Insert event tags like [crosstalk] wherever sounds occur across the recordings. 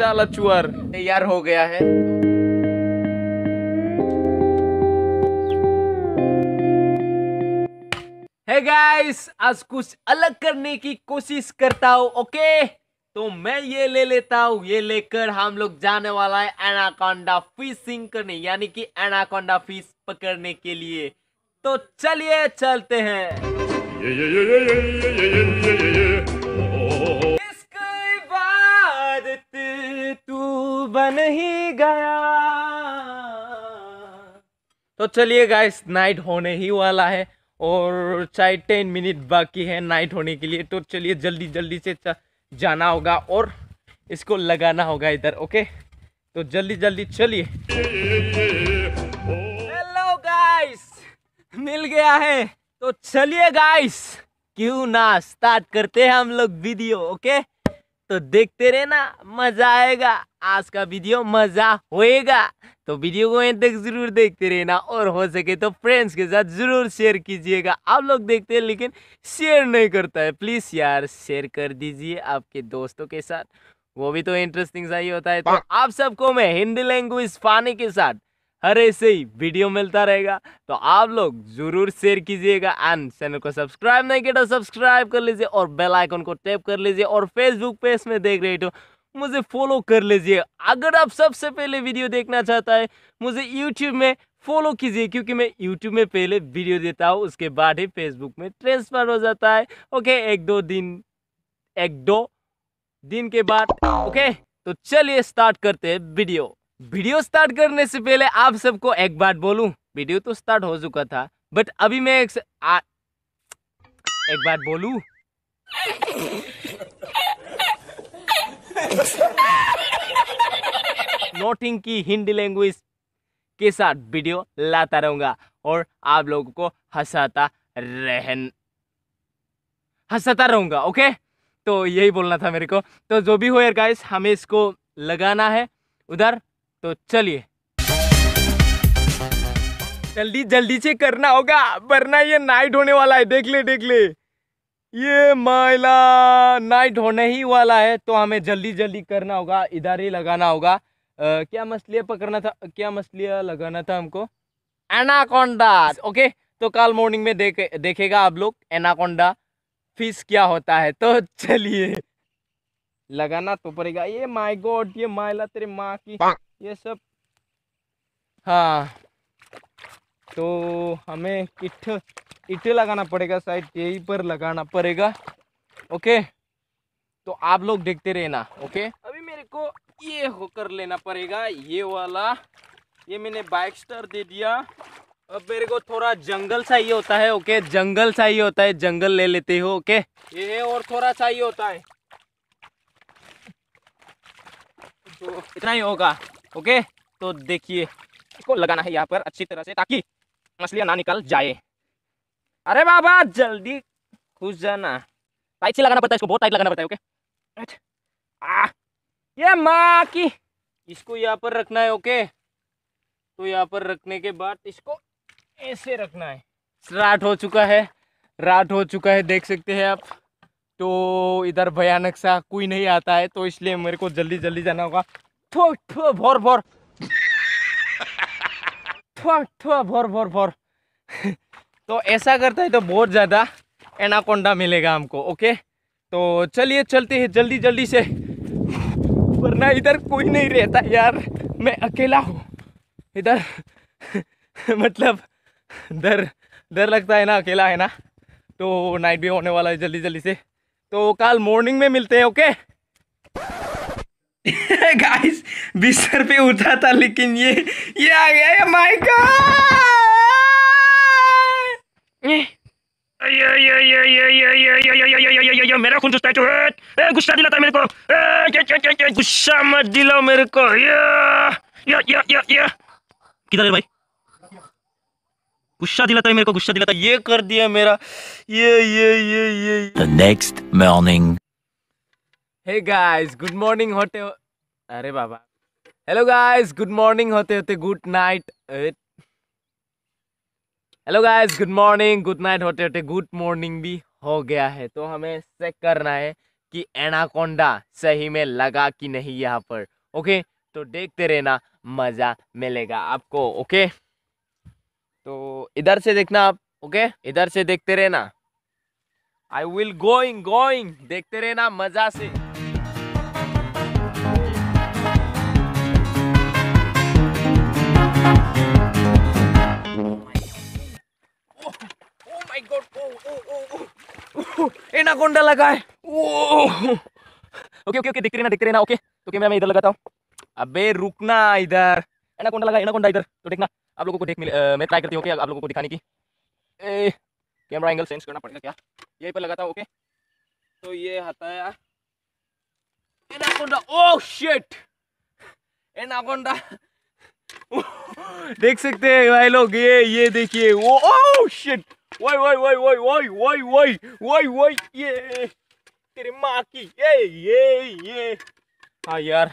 कच्चा चुअर तैयार हो गया है hey गाइस आज कुछ अलग करने की कोशिश करता हूँ ओके तो मैं ये ले लेता हूँ ये लेकर हम लोग जाने वाला है एनाकोंडा फिशिंग करने यानी कि एनाकोंडा फिश पकड़ने के लिए तो चलिए चलते हैं बन ही गया तो चलिए गाइस नाइट होने ही वाला है और चाहे टेन मिनट बाकी है नाइट होने के लिए तो चलिए जल्दी जल्दी से जाना होगा और इसको लगाना होगा इधर ओके तो जल्दी जल्दी चलिए हेलो गाइस मिल गया है तो चलिए गाइस क्यों ना स्टार्ट करते हैं हम लोग वीडियो ओके तो देखते रहे ना मज़ा आएगा आज का वीडियो मज़ा होएगा तो वीडियो को एंड तक ज़रूर देखते रहना और हो सके तो फ्रेंड्स के साथ ज़रूर शेयर कीजिएगा आप लोग देखते हैं लेकिन शेयर नहीं करता है प्लीज़ यार शेयर कर दीजिए आपके दोस्तों के साथ वो भी तो इंटरेस्टिंग सा ही होता है तो आप सबको मैं हिंदी लैंग्वेज पाने के साथ हर ऐसे ही वीडियो मिलता रहेगा तो आप लोग जरूर शेयर कीजिएगा एंड चैनल को सब्सक्राइब नहीं किया तो सब्सक्राइब कर लीजिए और बेल आइकन को टैप कर लीजिए और फेसबुक पेज में देख रहे तो मुझे फॉलो कर लीजिए अगर आप सबसे पहले वीडियो देखना चाहता है मुझे यूट्यूब में फॉलो कीजिए क्योंकि मैं यूट्यूब में पहले वीडियो देता हूँ उसके बाद ही फेसबुक में ट्रांसफर हो जाता है ओके एक दो दिन एक दो दिन के बाद ओके तो चलिए स्टार्ट करते हैं वीडियो वीडियो स्टार्ट करने से पहले आप सबको एक बात बोलूं वीडियो तो स्टार्ट हो चुका था बट अभी मैं एक, आ, एक बात बोलूं नोटिंग की हिंदी लैंग्वेज के साथ वीडियो लाता रहूंगा और आप लोगों को हंसाता रहन हंसाता रहूंगा ओके तो यही बोलना था मेरे को तो जो भी हो यार गाइस हमें इसको लगाना है उधर तो चलिए जल्दी जल्दी से करना होगा वरना ये नाइट होने वाला है देख ले देख ले ये माइला नाइट होने ही वाला है तो हमें जल्दी जल्दी करना होगा इधर ही लगाना होगा आ, क्या मछलियाँ पकड़ना था क्या मछलियाँ लगाना था हमको एनाकोंडा ओके तो कल मॉर्निंग में देख देखेगा आप लोग एनाकोंडा फिश क्या होता है तो चलिए लगाना तो पड़ेगा ये माय गॉड ये माइला तेरे माँ की ये सब हाँ तो हमें इट इटे लगाना पड़ेगा साइड यही पर लगाना पड़ेगा ओके तो आप लोग देखते रहना ओके अभी मेरे को ये होकर लेना पड़ेगा ये वाला ये मैंने बाइक स्टार दे दिया अब मेरे को थोड़ा जंगल सा ही होता है ओके जंगल सा ही होता है जंगल ले लेते हो ओके ये और थोड़ा सा ही होता है तो इतना ही होगा ओके तो देखिए इसको लगाना है यहाँ पर अच्छी तरह से ताकि मछलियाँ ना निकल जाए अरे बाबा जल्दी घुस जाना टाइट से लगाना पड़ता है इसको बहुत टाइट लगाना पड़ता है ओके आ ये माँ की इसको यहाँ पर रखना है ओके तो यहाँ पर रखने के बाद इसको ऐसे रखना है राट हो चुका है रात हो चुका है देख सकते हैं आप तो इधर भयानक सा कोई नहीं आता है तो इसलिए मेरे को जल्दी जल्दी जाना होगा ভর ভর भर भर भर तो ऐसा करता है तो बहुत ज़्यादा एनाकोंडा मिलेगा हमको ओके तो चलिए चलते हैं जल्दी जल्दी से वरना इधर कोई नहीं रहता यार मैं अकेला हूँ इधर [laughs] मतलब डर डर लगता है ना अकेला है ना तो नाइट भी होने वाला है जल्दी जल्दी से तो कल मॉर्निंग में मिलते हैं ओके गाइस बिस्तर पे उठा था लेकिन ये ये आ गया ये माय गॉड मेरा खून चुस्ता है गुस्सा दिलाता मेरे को गुस्सा मत दिलाओ मेरे को किधर है भाई गुस्सा दिलाता है मेरे को गुस्सा दिलाता ये कर दिया मेरा ये ये ये ये next morning hey guys good morning होते हो अरे बाबा हेलो गाइस गुड मॉर्निंग होते होते good night hello guys good morning good night होते होते गुड मॉर्निंग भी हो गया है तो हमें चेक करना है कि एनाकोंडा सही में लगा कि नहीं यहाँ पर ओके तो देखते रहना मज़ा मिलेगा आपको ओके तो इधर से देखना आप ओके इधर से देखते रहना आई विल गोइंग गोइंग देखते रहना मज़ा से एना एनाकोंडा लगा है ओके ओके ओके दिखते रहना दिखते रहना ओके तो कैमरा मैं इधर लगाता हूँ अबे रुकना इधर एना एनाकोंडा लगा एना एनाकोंडा इधर तो देखना आप लोगों को देख मिले मैं ट्राई करती हूँ ओके आप लोगों को दिखाने की ए कैमरा एंगल चेंज करना पड़ेगा क्या यही पर लगाता हूँ ओके तो ये हटाया एना एनाकोंडा ओह शिट एनाकोंडा [laughs] देख सकते हैं भाई लोग ये ये देखिए ओ ओह शिट वही वही वही वही वही वही वही वही वही ये तेरी माँ की ये ये ये हाँ यार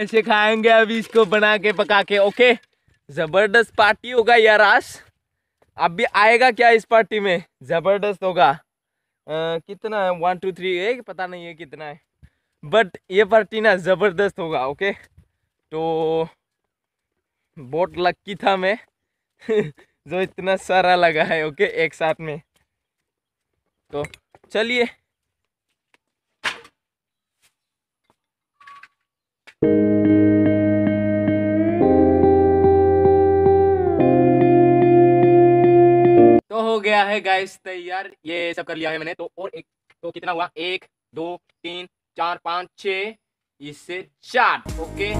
ऐसे खाएंगे अभी इसको बना के पका के ओके जबरदस्त पार्टी होगा यार आज अब भी आएगा क्या इस पार्टी में जबरदस्त होगा आ, कितना है वन टू थ्री एक पता नहीं है कितना है बट ये पार्टी ना ज़बरदस्त होगा ओके तो बहुत लक्की था मैं [laughs] जो इतना सारा लगा है ओके एक साथ में तो चलिए तो हो गया है गाइस तैयार ये सब कर लिया है मैंने तो और एक तो कितना हुआ एक दो तीन चार पांच छ इससे चार ओके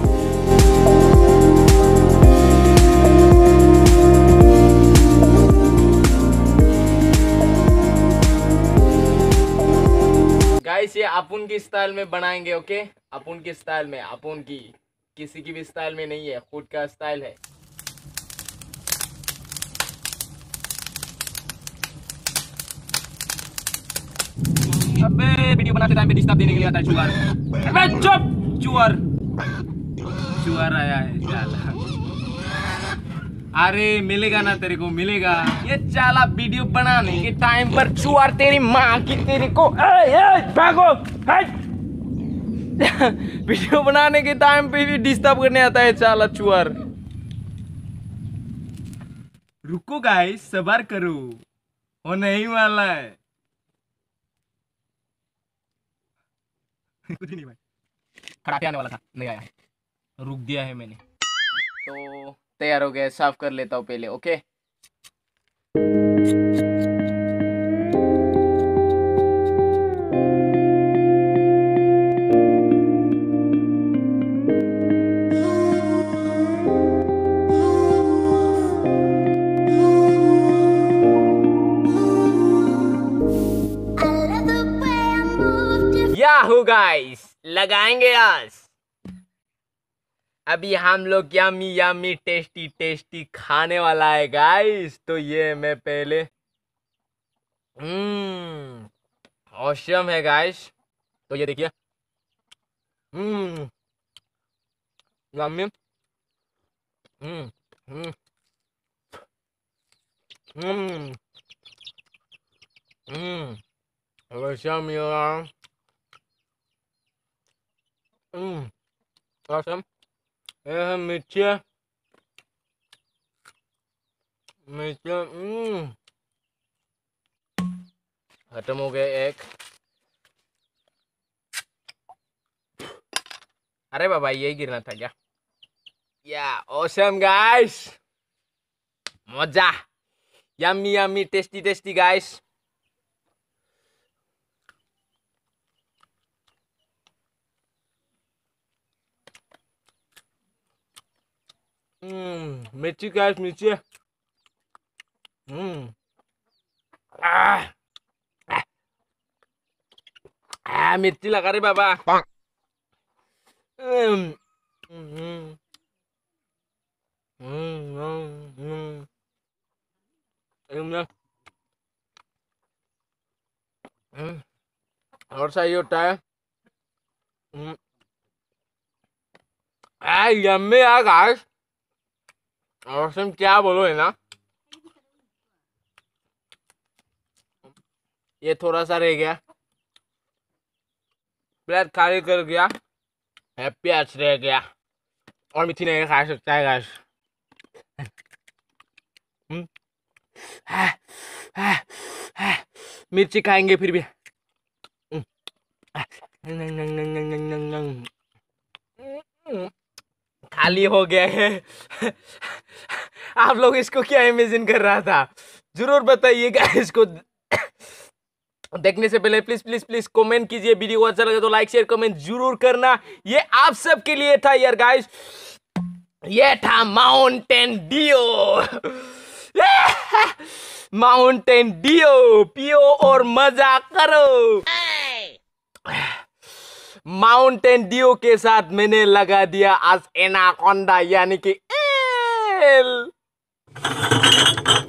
अपुन की स्टाइल में बनाएंगे ओके अपुन की स्टाइल में अपुन की किसी की भी स्टाइल में नहीं है खुद का स्टाइल है अबे वीडियो बनाते टाइम पे डिस्टर्ब देने के लिए आता है चुआर अबे चुप आया है साला अरे मिलेगा ना तेरे को मिलेगा ये चाला वीडियो बनाने के टाइम पर चुआर तेरी माँ की तेरे को भागो वीडियो बनाने के टाइम पे भी डिस्टर्ब करने आता है चाला चुआर रुको गाइस सबर करो वो नहीं वाला है कुछ नहीं भाई खड़ा आने वाला था नहीं आया रुक दिया है मैंने तो तैयार हो गया साफ कर लेता हूँ पहले ओके याहू गाइस लगाएंगे आज अभी हम लोग यामी यामी टेस्टी टेस्टी खाने वाला है गाइस तो ये मैं पहले औशम हम्म, है गाइस तो ये देखिए हम्म औशम हम्म, हम्म, यार औशम ये है मिर्चिया मिर्चिया हम्म। खत्म हो गया एक अरे बाबा यही गिरना था क्या या ओसम गाइस मजा yummy yummy tasty tasty guys मिर्ची क्या मिर्ची है मिर्ची लगा रे बाबा और सही होता है आ यम्मी आ घास और तुम क्या बोलो है ना ये थोड़ा सा रह गया प्लेट खाली कर गया हैप्पी आज रह गया और मिठी नहीं खा सकता है गाइस [laughs] हम्म। मिर्ची खाएंगे फिर भी हम्म। खाली हो गया है [laughs] आप लोग इसको क्या इमेजिन कर रहा था जरूर बताइएगा इसको देखने से पहले प्लीज प्लीज प्लीज कमेंट कीजिए वीडियो अच्छा लगे तो लाइक शेयर कमेंट जरूर करना ये आप सब के लिए था यार गाइस ये था माउंटेन डियो माउंटेन डियो पियो और मजा करो माउंटेन डियो के साथ मैंने लगा दिया आज एनाकोंडा यानी कि एल Thank you